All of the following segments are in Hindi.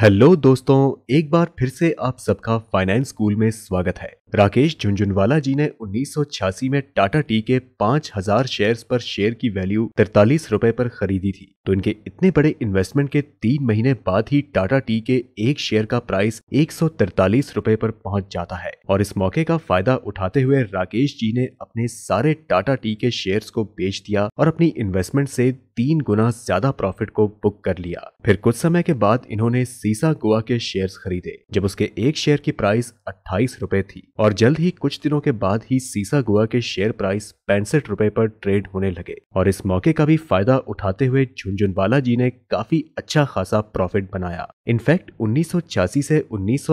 हेलो दोस्तों एक बार फिर से आप सबका फाइनेंस स्कूल में स्वागत है राकेश झुंझुनवाला जी ने 1986 में टाटा टी के 5000 शेयर्स पर शेयर की वैल्यू तिरतालीस रुपए पर खरीदी थी तो इनके इतने बड़े इन्वेस्टमेंट के तीन महीने बाद ही टाटा टी के एक शेयर का प्राइस एक रुपए पर पहुंच जाता है और इस मौके का फायदा उठाते हुए राकेश जी ने अपने सारे टाटा टी के शेयर को बेच दिया और अपनी इन्वेस्टमेंट से तीन गुना ज्यादा प्रॉफिट को बुक कर लिया फिर कुछ समय के बाद इन्होंने सीसा गोवा के शेयर्स खरीदे जब उसके एक शेयर की प्राइस अट्ठाईस रुपए थी और जल्द ही कुछ दिनों के बाद ही सीसा गोवा के शेयर प्राइस पैंसठ रुपए पर ट्रेड होने लगे और इस मौके का भी फायदा उठाते हुए झुंझुनवाला जी ने काफी अच्छा खासा प्रॉफिट बनाया इनफैक्ट उन्नीस से उन्नीस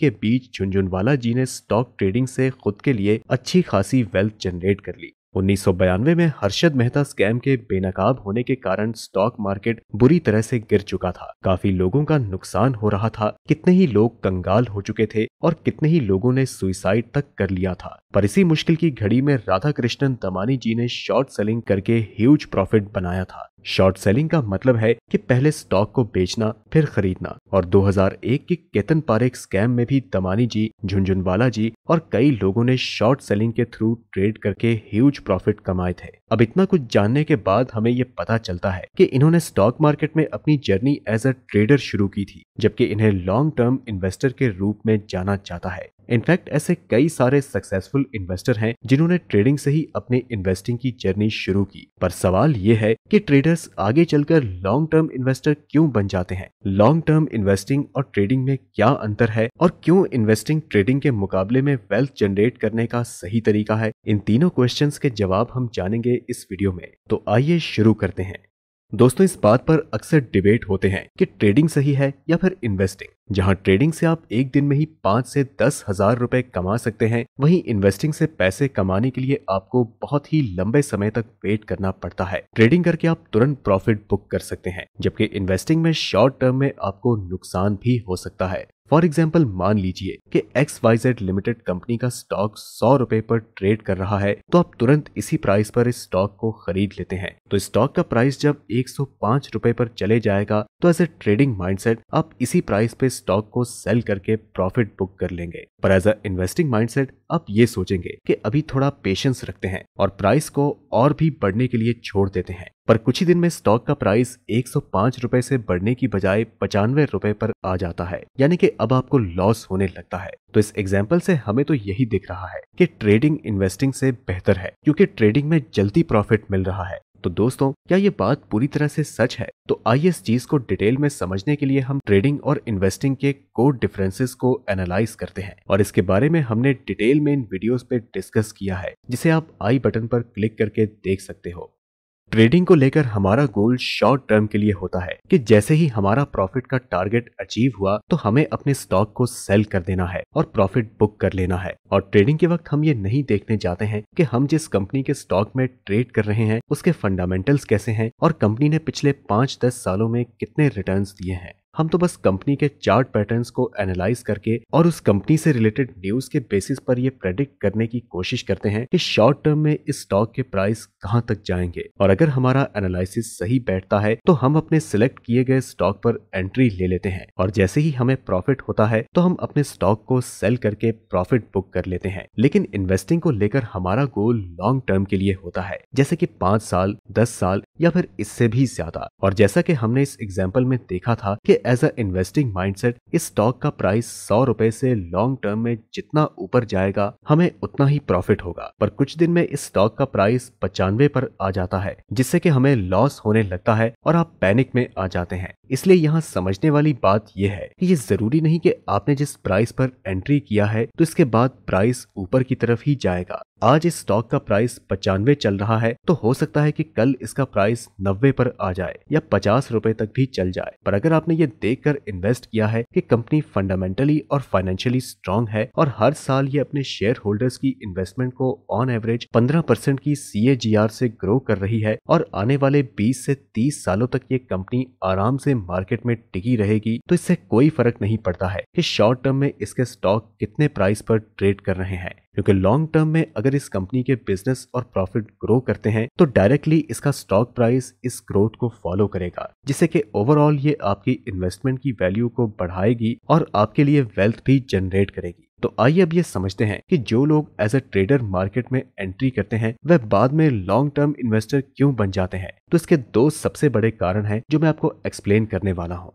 के बीच झुंझुनवाला जी ने स्टॉक ट्रेडिंग से खुद के लिए अच्छी खासी वेल्थ जनरेट कर ली उन्नीस में हर्षद मेहता स्कैम के बेनकाब होने के कारण स्टॉक मार्केट बुरी तरह से गिर चुका था काफी लोगों का नुकसान हो रहा था कितने ही लोग कंगाल हो चुके थे और कितने ही लोगों ने सुइसाइड तक कर लिया था पर इसी मुश्किल की घड़ी में राधा कृष्णन दमानी जी ने शॉर्ट सेलिंग करके ह्यूज प्रॉफिट बनाया था शॉर्ट सेलिंग का मतलब है कि पहले स्टॉक को बेचना फिर खरीदना और 2001 के केतन पारेख स्कैम में भी दमानी जी झुंझुनवाला जी और कई लोगों ने शॉर्ट सेलिंग के थ्रू ट्रेड करके ह्यूज प्रॉफिट कमाए थे अब इतना कुछ जानने के बाद हमें ये पता चलता है कि इन्होंने स्टॉक मार्केट में अपनी जर्नी एज अ ट्रेडर शुरू की थी जबकि इन्हें लॉन्ग टर्म इन्वेस्टर के रूप में जाना जाता है इनफैक्ट ऐसे कई सारे सक्सेसफुल इन्वेस्टर हैं जिन्होंने ट्रेडिंग से ही अपने इन्वेस्टिंग की जर्नी शुरू की पर सवाल ये है कि ट्रेडर्स आगे चलकर लॉन्ग टर्म इन्वेस्टर क्यों बन जाते हैं लॉन्ग टर्म इन्वेस्टिंग और ट्रेडिंग में क्या अंतर है और क्यों इन्वेस्टिंग ट्रेडिंग के मुकाबले में वेल्थ जनरेट करने का सही तरीका है इन तीनों क्वेश्चन के जवाब हम जानेंगे इस वीडियो में तो आइए शुरू करते हैं दोस्तों इस बात पर अक्सर डिबेट होते हैं कि ट्रेडिंग सही है या फिर इन्वेस्टिंग जहां ट्रेडिंग से आप एक दिन में ही पाँच से दस हजार रुपए कमा सकते हैं वहीं इन्वेस्टिंग से पैसे कमाने के लिए आपको बहुत ही लंबे समय तक वेट करना पड़ता है ट्रेडिंग करके आप तुरंत प्रॉफिट बुक कर सकते हैं जबकि इन्वेस्टिंग में शॉर्ट टर्म में आपको नुकसान भी हो सकता है फॉर एग्जाम्पल मान लीजिए कि X Y Z limited company का स्टॉक सौ रुपए पर ट्रेड कर रहा है तो आप तुरंत इसी प्राइस पर इस स्टॉक को खरीद लेते हैं तो स्टॉक का प्राइस जब एक सौ पांच रुपए पर चले जाएगा तो एज ए ट्रेडिंग माइंडसेट आप इसी प्राइस पे स्टॉक को सेल करके प्रॉफिट बुक कर लेंगे पर एज अ इन्वेस्टिंग माइंडसेट आप ये सोचेंगे कि अभी थोड़ा पेशेंस रखते हैं और प्राइस को और भी बढ़ने के लिए छोड़ देते हैं पर कुछ ही दिन में स्टॉक का प्राइस एक सौ से बढ़ने की बजाय पचानवे रुपए पर आ जाता है यानी कि अब आपको लॉस होने लगता है तो इस एग्जाम्पल से हमें तो यही दिख रहा है कि ट्रेडिंग इन्वेस्टिंग से बेहतर है क्योंकि ट्रेडिंग में जल्दी प्रॉफिट मिल रहा है तो दोस्तों क्या ये बात पूरी तरह से सच है तो आइए इस चीज को डिटेल में समझने के लिए हम ट्रेडिंग और इन्वेस्टिंग के कोर डिफरेंसेस को एनालाइज करते हैं और इसके बारे में हमने डिटेल में इन वीडियोस पे डिस्कस किया है जिसे आप आई बटन पर क्लिक करके देख सकते हो ट्रेडिंग को लेकर हमारा गोल शॉर्ट टर्म के लिए होता है कि जैसे ही हमारा प्रॉफिट का टारगेट अचीव हुआ तो हमें अपने स्टॉक को सेल कर देना है और प्रॉफिट बुक कर लेना है और ट्रेडिंग के वक्त हम ये नहीं देखने जाते हैं कि हम जिस कंपनी के स्टॉक में ट्रेड कर रहे हैं उसके फंडामेंटल्स कैसे हैं और कंपनी ने पिछले पाँच दस सालों में कितने रिटर्न दिए हैं हम तो बस कंपनी के चार्ट पैटर्न्स को एनालाइज करके और उस कंपनी से रिलेटेड न्यूज के बेसिस पर ये प्रेडिक्ट करने की कोशिश करते हैं कि शॉर्ट टर्म में इस स्टॉक के प्राइस कहाँ तक जाएंगे और अगर हमारा एनालिसिस सही बैठता है तो हम अपने सिलेक्ट किए गए स्टॉक पर एंट्री ले लेते हैं और जैसे ही हमें प्रॉफिट होता है तो हम अपने स्टॉक को सेल करके प्रॉफिट बुक कर लेते हैं लेकिन इन्वेस्टिंग को लेकर हमारा गोल लॉन्ग टर्म के लिए होता है जैसे की पाँच साल दस साल या फिर इससे भी ज्यादा और जैसा की हमने इस एग्जाम्पल में देखा था की एज अ इन्वेस्टिंग माइंडसेट इस स्टॉक का प्राइस सौ रुपए से लॉन्ग टर्म में जितना ऊपर जाएगा हमें उतना ही प्रॉफिट होगा पर कुछ दिन में इस स्टॉक का प्राइस पचानवे पर आ जाता है जिससे कि हमें लॉस होने लगता है और आप पैनिक में आ जाते हैं इसलिए यहाँ समझने वाली बात यह है कि ये जरूरी नहीं कि आपने जिस प्राइस पर एंट्री किया है तो इसके बाद प्राइस ऊपर की तरफ ही जाएगा आज इस स्टॉक का प्राइस पचानवे चल रहा है तो हो सकता है कि कल इसका प्राइस नब्बे पर आ जाए या पचास रुपए तक भी चल जाए पर अगर आपने ये देखकर इन्वेस्ट किया है कि कंपनी फंडामेंटली और फाइनेंशियली स्ट्रांग है और हर साल ये अपने शेयर होल्डर्स की इन्वेस्टमेंट को ऑन एवरेज पंद्रह परसेंट की सी से ग्रो कर रही है और आने वाले बीस से तीस सालों तक ये कंपनी आराम से मार्केट में टिकी रहेगी तो इससे कोई फर्क नहीं पड़ता है की शॉर्ट टर्म में इसके स्टॉक कितने प्राइस पर ट्रेड कर रहे हैं क्योंकि लॉन्ग टर्म में अगर इस कंपनी के बिजनेस और प्रॉफिट ग्रो करते हैं तो डायरेक्टली इसका स्टॉक प्राइस इस ग्रोथ को फॉलो करेगा जिससे कि ओवरऑल ये आपकी इन्वेस्टमेंट की वैल्यू को बढ़ाएगी और आपके लिए वेल्थ भी जनरेट करेगी तो आइए अब ये समझते हैं कि जो लोग एज ए ट्रेडर मार्केट में एंट्री करते हैं वह बाद में लॉन्ग टर्म इन्वेस्टर क्यों बन जाते हैं तो इसके दो सबसे बड़े कारण हैं जो मैं आपको एक्सप्लेन करने वाला हूँ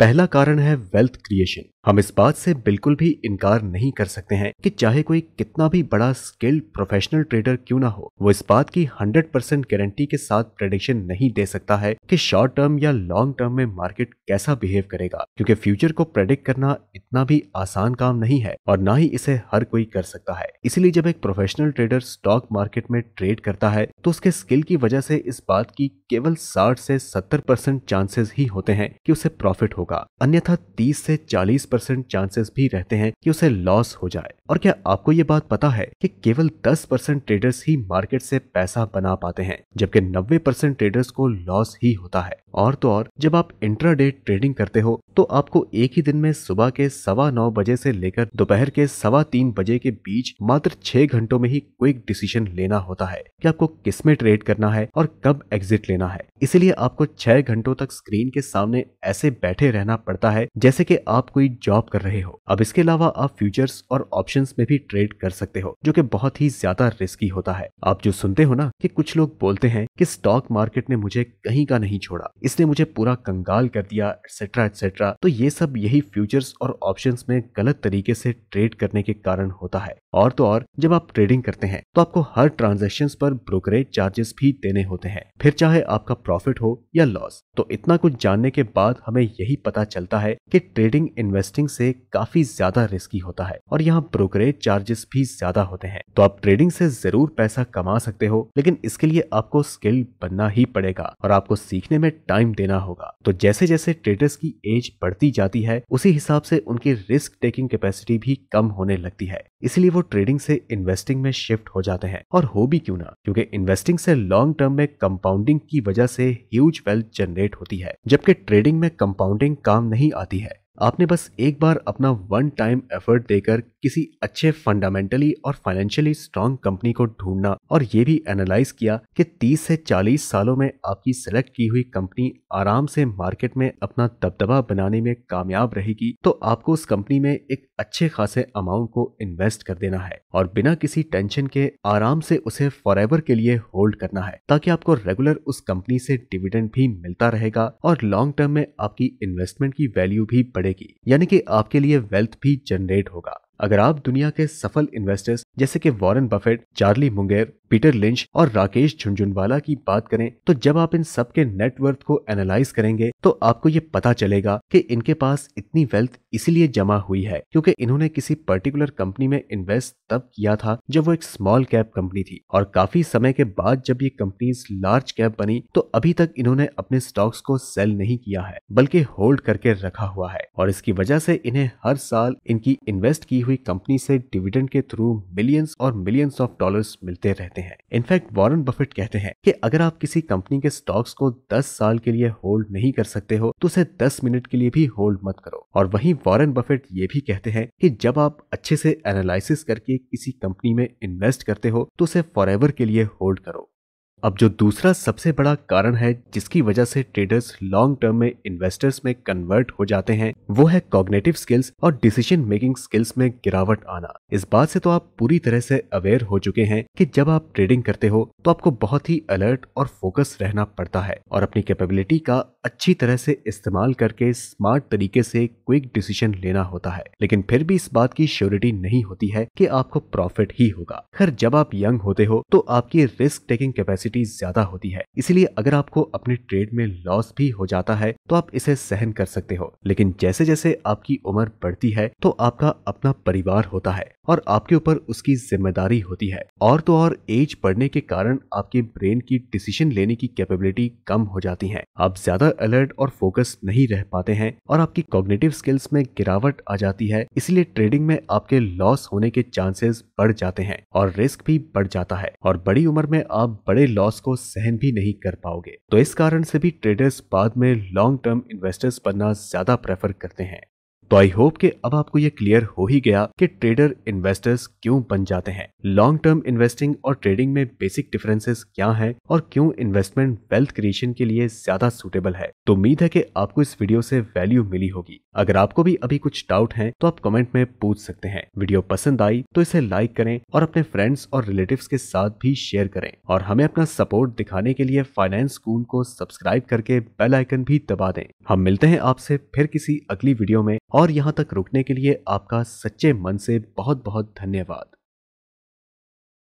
पहला कारण है वेल्थ क्रिएशन हम इस बात से बिल्कुल भी इनकार नहीं कर सकते हैं कि चाहे कोई कितना भी बड़ा स्किल्ड प्रोफेशनल ट्रेडर क्यों ना हो वो इस बात की 100 परसेंट गारंटी के साथ प्रेडिक्शन नहीं दे सकता है कि शॉर्ट टर्म या लॉन्ग टर्म में मार्केट कैसा बिहेव करेगा क्योंकि फ्यूचर को प्रेडिक्ट करना इतना भी आसान काम नहीं है और ना ही इसे हर कोई कर सकता है इसीलिए जब एक प्रोफेशनल ट्रेडर स्टॉक मार्केट में ट्रेड करता है तो उसके स्किल की वजह से इस बात की केवल साठ से सत्तर चांसेस ही होते हैं की उसे प्रॉफिट होगा अन्यथा तीस से चालीस परसेंट चांसेस भी रहते हैं कि उसे लॉस हो जाए और क्या आपको ये बात पता है कि केवल 10 परसेंट ट्रेडर्स ही मार्केट से पैसा बना पाते हैं जबकि 90 परसेंट ट्रेडर्स को लॉस ही होता है और तो और जब आप इंट्राडे ट्रेडिंग करते हो तो आपको एक ही दिन में सुबह के सवा नौ बजे से लेकर दोपहर के सवा तीन बजे के बीच मात्र छह घंटों में ही क्विक डिसीजन लेना होता है कि आपको किस में ट्रेड करना है और कब एग्जिट लेना है इसीलिए आपको छह घंटों तक स्क्रीन के सामने ऐसे बैठे रहना पड़ता है जैसे कि आप कोई जॉब कर रहे हो अब इसके अलावा आप फ्यूचर्स और ऑप्शन में भी ट्रेड कर सकते हो जो की बहुत ही ज्यादा रिस्की होता है आप जो सुनते हो ना की कुछ लोग बोलते हैं की स्टॉक मार्केट ने मुझे कहीं का नहीं छोड़ा इसने मुझे पूरा कंगाल कर दिया एक्सेट्रा एक्सेट्रा तो ये सब यही फ्यूचर्स और ऑप्शन में गलत तरीके से ट्रेड करने के कारण होता है और तो और जब आप ट्रेडिंग करते हैं तो आपको हर ट्रांजेक्शन पर ब्रोकरेज चार्जेस भी देने होते हैं फिर चाहे आपका प्रॉफिट हो या लॉस तो इतना कुछ जानने के बाद हमें यही पता चलता है कि ट्रेडिंग इन्वेस्ट इन्वेस्टिंग से काफी ज्यादा रिस्की होता है और यहाँ ब्रोकरेज चार्जेस भी ज्यादा होते हैं तो आप ट्रेडिंग से जरूर पैसा कमा सकते हो लेकिन इसके लिए आपको स्किल बनना ही पड़ेगा और आपको सीखने में टाइम देना होगा तो जैसे जैसे ट्रेडर्स की एज बढ़ती जाती है उसी हिसाब से उनकी रिस्क टेकिंग कैपेसिटी भी कम होने लगती है इसलिए वो ट्रेडिंग से इन्वेस्टिंग में शिफ्ट हो जाते हैं और हो भी क्यों ना क्योंकि इन्वेस्टिंग से लॉन्ग टर्म में कंपाउंडिंग की वजह से ह्यूज वेल्थ जनरेट होती है जबकि ट्रेडिंग में कंपाउंडिंग काम नहीं आती है आपने बस एक बार अपना वन टाइम एफर्ट देकर किसी अच्छे फंडामेंटली और फाइनेंशियली स्ट्रांग कंपनी को ढूंढना और ये भी एनालाइज किया कि 30 से 40 सालों में आपकी सेलेक्ट की हुई कंपनी आराम से मार्केट में अपना दबदबा बनाने में कामयाब रहेगी तो आपको उस कंपनी में एक अच्छे खासे अमाउंट को इन्वेस्ट कर देना है और बिना किसी टेंशन के आराम से उसे फॉर के लिए होल्ड करना है ताकि आपको रेगुलर उस कंपनी से डिविडेंड भी मिलता रहेगा और लॉन्ग टर्म में आपकी इन्वेस्टमेंट की वैल्यू भी बढ़ बढ़ेगी यानी कि आपके लिए वेल्थ भी जनरेट होगा अगर आप दुनिया के सफल इन्वेस्टर्स जैसे कि Warren Buffett Charlie Munger Peter Lynch और राकेश झुंझुनवाला की बात करें तो जब आप इन सब के नेटवर्थ को एनालाइज करेंगे तो आपको ये पता चलेगा कि इनके पास इतनी वेल्थ इसीलिए जमा हुई है क्योंकि इन्होंने किसी पर्टिकुलर कंपनी में इन्वेस्ट तब किया था जब वो एक स्मॉल कैप कंपनी थी और काफी समय के बाद जब ये कंपनीज लार्ज कैप बनी तो अभी तक इन्होंने अपने स्टॉक्स को सेल नहीं किया है बल्कि होल्ड करके रखा हुआ है और इसकी वजह से इन्हें हर साल इनकी इन्वेस्ट की हुई कंपनी से डिविडेंड के थ्रू मिलियंस और मिलियंस ऑफ डॉलर्स मिलते रहते हैं हैं इनफैक्ट वॉरेन बफेट कहते हैं कि अगर आप किसी कंपनी के स्टॉक्स को 10 साल के लिए होल्ड नहीं कर सकते हो तो उसे 10 मिनट के लिए भी होल्ड मत करो और वहीं वॉरेन बफेट ये भी कहते हैं कि जब आप अच्छे से एनालिसिस करके किसी कंपनी में इन्वेस्ट करते हो तो उसे फॉर के लिए होल्ड करो अब जो दूसरा सबसे बड़ा कारण है जिसकी वजह से ट्रेडर्स लॉन्ग टर्म में इन्वेस्टर्स में कन्वर्ट हो जाते हैं वो है कॉग्नेटिव स्किल्स और डिसीजन मेकिंग स्किल्स में गिरावट आना इस बात से तो आप पूरी तरह से अवेयर हो चुके हैं कि जब आप ट्रेडिंग करते हो तो आपको बहुत ही अलर्ट और फोकस रहना पड़ता है और अपनी कैपेबिलिटी का अच्छी तरह से इस्तेमाल करके स्मार्ट तरीके से क्विक डिसीजन लेना होता है लेकिन फिर भी इस बात की श्योरिटी नहीं होती है कि आपको प्रॉफिट ही होगा खैर जब आप यंग होते हो तो आपकी रिस्क टेकिंग कैपेसिटी ज्यादा होती है इसलिए अगर आपको अपने ट्रेड में लॉस भी हो जाता है तो आप इसे सहन कर सकते हो लेकिन जैसे जैसे जैसे आपकी उम्र बढ़ती है तो आपका अपना परिवार होता है और आपके ऊपर उसकी जिम्मेदारी होती है और तो और एज बढ़ने के कारण आपके ब्रेन की डिसीजन लेने की कैपेबिलिटी कम हो जाती है आप ज्यादा अलर्ट और फोकस नहीं रह पाते हैं और आपकी कॉग्नेटिव स्किल्स में गिरावट आ जाती है इसलिए ट्रेडिंग में आपके लॉस होने के चांसेस बढ़ जाते हैं और रिस्क भी बढ़ जाता है और बड़ी उम्र में आप बड़े लॉस को सहन भी नहीं कर पाओगे तो इस कारण से भी ट्रेडर्स बाद में लॉन्ग टर्म इन्वेस्टर्स बनना ज्यादा प्रेफर करते हैं तो आई होप कि अब आपको ये क्लियर हो ही गया कि ट्रेडर इन्वेस्टर्स क्यों बन जाते हैं लॉन्ग टर्म इन्वेस्टिंग और ट्रेडिंग में बेसिक डिफरेंसेस क्या हैं और क्यों इन्वेस्टमेंट वेल्थ क्रिएशन के लिए ज्यादा सूटेबल है तो उम्मीद है कि आपको इस वीडियो से वैल्यू मिली होगी अगर आपको भी अभी कुछ डाउट है तो आप कमेंट में पूछ सकते हैं वीडियो पसंद आई तो इसे लाइक करें और अपने फ्रेंड्स और रिलेटिव के साथ भी शेयर करें और हमें अपना सपोर्ट दिखाने के लिए फाइनेंस स्कूल को सब्सक्राइब करके बेलाइकन भी दबा दें हम मिलते हैं आपसे फिर किसी अगली वीडियो में और यहाँ तक रुकने के लिए आपका सच्चे मन से बहुत बहुत धन्यवाद